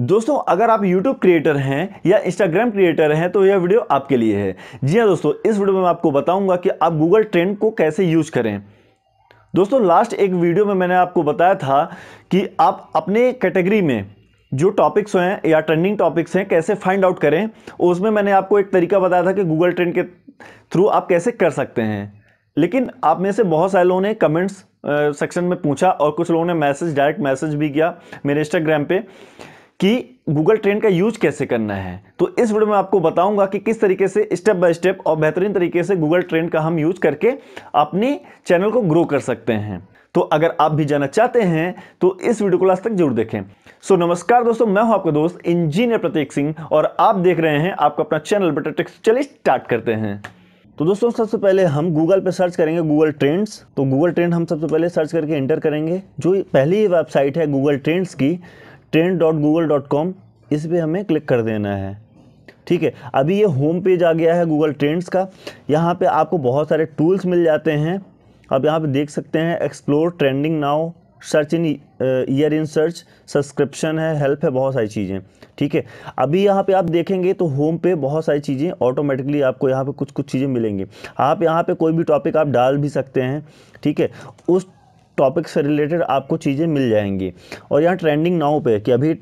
दोस्तों अगर आप YouTube क्रिएटर हैं या Instagram क्रिएटर हैं तो यह वीडियो आपके लिए है जी हाँ दोस्तों इस वीडियो में मैं आपको बताऊंगा कि आप Google ट्रेंड को कैसे यूज करें दोस्तों लास्ट एक वीडियो में मैंने आपको बताया था कि आप अपने कैटेगरी में जो टॉपिक्स हैं या ट्रेंडिंग टॉपिक्स हैं कैसे फाइंड आउट करें उसमें मैंने आपको एक तरीका बताया था कि गूगल ट्रेंड के थ्रू आप कैसे कर सकते हैं लेकिन आप में से बहुत सारे लोगों ने कमेंट्स सेक्शन में पूछा और कुछ लोगों ने मैसेज डायरेक्ट मैसेज भी किया मेरे इंस्टाग्राम पर कि गूगल ट्रेंड का यूज कैसे करना है तो इस वीडियो में आपको बताऊंगा कि किस तरीके से स्टेप बाय स्टेप और बेहतरीन तरीके से गूगल ट्रेंड का हम यूज करके अपने चैनल को ग्रो कर सकते हैं तो अगर आप भी जाना चाहते हैं तो इस वीडियो को लास्ट तक जरूर देखें सो so, नमस्कार दोस्तों मैं हूं आपका दोस्त इंजीनियर प्रतीक सिंह और आप देख रहे हैं आपका अपना चैनल बेटर टेक्स चलिए स्टार्ट करते हैं तो दोस्तों सबसे पहले हम गूगल पे सर्च करेंगे गूगल ट्रेंड्स तो गूगल ट्रेंड हम सबसे पहले सर्च करके एंटर करेंगे जो पहली वेबसाइट है गूगल ट्रेंड्स की trend dot Google dot com इस पर हमें क्लिक कर देना है ठीक है अभी ये होम पेज आ गया है गूगल ट्रेंड्स का यहाँ पे आपको बहुत सारे टूल्स मिल जाते हैं आप यहाँ पे देख सकते हैं explore trending now search in year in search subscription है हेल्प है बहुत सारी चीज़ें ठीक है अभी यहाँ पे आप देखेंगे तो होम पे बहुत सारी चीज़ें ऑटोमेटिकली आपको यहाँ पे कुछ कुछ चीज़ें मिलेंगी आप यहाँ पे कोई भी टॉपिक आप डाल भी सकते हैं ठीक है उस टॉपिक से रिलेटेड आपको चीज़ें मिल जाएंगी और यहाँ ट्रेंडिंग नाव पे कि अभी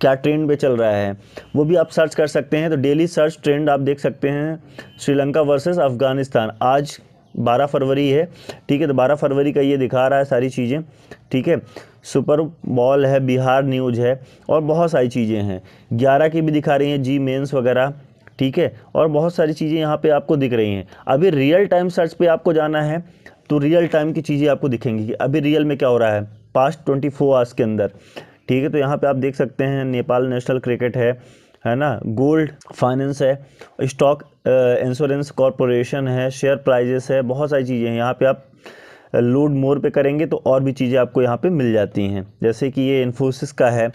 क्या ट्रेंड पे चल रहा है वो भी आप सर्च कर सकते हैं तो डेली सर्च ट्रेंड आप देख सकते हैं श्रीलंका वर्सेस अफ़गानिस्तान आज 12 फरवरी है ठीक है तो 12 फरवरी का ये दिखा रहा है सारी चीज़ें ठीक है सुपर बॉल है बिहार न्यूज़ है और बहुत सारी चीज़ें हैं ग्यारह की भी दिखा रही हैं जी मेन्स वगैरह ठीक है और बहुत सारी चीज़ें यहाँ पे आपको दिख रही हैं अभी रियल टाइम सर्च पे आपको जाना है तो रियल टाइम की चीज़ें आपको दिखेंगी कि अभी रियल में क्या हो रहा है पास्ट ट्वेंटी फोर आवर्स के अंदर ठीक है तो यहाँ पे आप देख सकते हैं नेपाल नेशनल क्रिकेट है है ना गोल्ड फाइनेंस है स्टॉक इंश्योरेंस कॉरपोरेशन है शेयर प्राइजेस है बहुत सारी चीज़ें हैं यहाँ पर आप लोड मोर पे करेंगे तो और भी चीज़ें आपको यहाँ पे मिल जाती हैं जैसे कि ये इन्फोसिस का है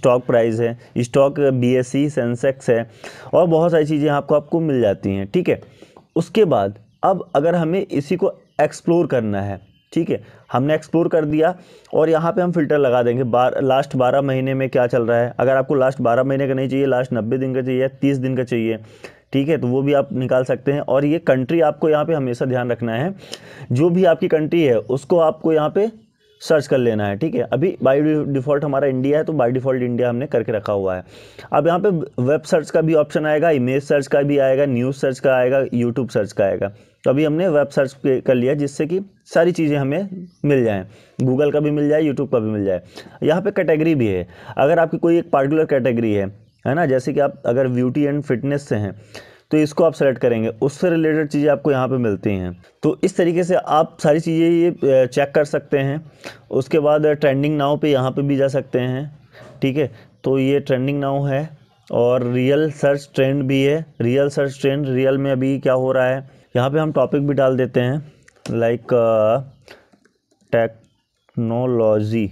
स्टॉक प्राइस है स्टॉक बीएसई सेंसेक्स है और बहुत सारी चीज़ें आपको आपको मिल जाती हैं ठीक है उसके बाद अब अगर हमें इसी को एक्सप्लोर करना है ठीक है हमने एक्सप्लोर कर दिया और यहाँ पे हम फिल्टर लगा देंगे बार लास्ट बारह महीने में क्या चल रहा है अगर आपको लास्ट बारह महीने का नहीं चाहिए लास्ट नब्बे दिन का चाहिए तीस दिन का चाहिए ठीक है तो वो भी आप निकाल सकते हैं और ये कंट्री आपको यहाँ पे हमेशा ध्यान रखना है जो भी आपकी कंट्री है उसको आपको यहाँ पे सर्च कर लेना है ठीक है अभी बाई डिफ़ॉल्ट हमारा इंडिया है तो बाई डिफ़ॉल्ट इंडिया हमने करके रखा हुआ है अब यहाँ पे वेब सर्च का भी ऑप्शन आएगा इमेज सर्च का भी आएगा न्यूज़ सर्च का आएगा यूट्यूब सर्च का आएगा तो अभी हमने वेब सर्च कर लिया जिससे कि सारी चीज़ें हमें मिल जाएँ गूगल का भी मिल जाए यूट्यूब का भी मिल जाए यहाँ पर कैटेगरी भी है अगर आपकी कोई एक पार्टिकुलर कैटेगरी है है ना जैसे कि आप अगर ब्यूटी एंड फिटनेस से हैं तो इसको आप सेलेक्ट करेंगे उससे रिलेटेड चीज़ें आपको यहाँ पे मिलती हैं तो इस तरीके से आप सारी चीज़ें ये चेक कर सकते हैं उसके बाद ट्रेंडिंग नाव पे यहाँ पे भी जा सकते हैं ठीक है तो ये ट्रेंडिंग नाव है और रियल सर्च ट्रेंड भी है रियल सर्च ट्रेंड रियल में अभी क्या हो रहा है यहाँ पर हम टॉपिक भी डाल देते हैं लाइक टेक्नोलॉजी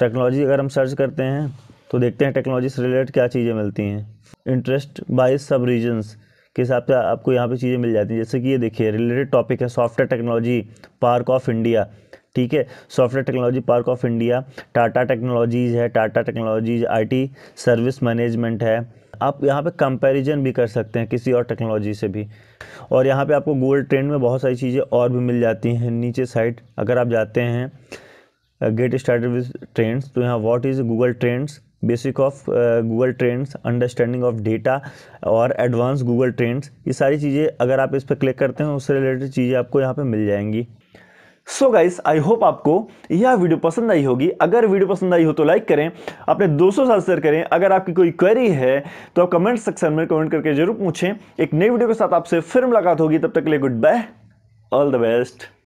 टेक्नोलॉजी अगर हम सर्च करते हैं तो देखते हैं टेक्नोलॉजी से रिलेटेड क्या चीज़ें मिलती हैं इंटरेस्ट बाय सब रीजन्स के हिसाब से आपको यहाँ पे चीज़ें मिल जाती हैं जैसे कि ये देखिए रिलेटेड टॉपिक है software technology park of India ठीक है software technology park of India Tata technologies है Tata technologies IT service management है आप यहाँ पे कंपैरिजन भी कर सकते हैं किसी और टेक्नोलॉजी से भी और यहाँ पे आपको गूगल ट्रेंड में बहुत सारी चीज़ें और भी मिल जाती हैं नीचे साइड अगर आप जाते हैं गेट स्टार्टेड विद ट्रेंड्स तो यहाँ what is Google Trends basic of Google Trends understanding of data और एडवांस गूगल ट्रेंड्स ये सारी चीज़ें अगर आप इस पर क्लिक करते हैं उससे रिलेटेड चीज़ें आपको यहाँ पे मिल जाएंगी सो गाइस आई होप आपको यह वीडियो पसंद आई होगी अगर वीडियो पसंद आई हो तो लाइक करें अपने दोस्तों साथ शेयर करें अगर आपकी कोई क्वेरी है तो आप कमेंट सेक्शन में कमेंट करके जरूर पूछें एक नई वीडियो के साथ आपसे फिर मुलाकात होगी तब तक के लिए goodbye all the best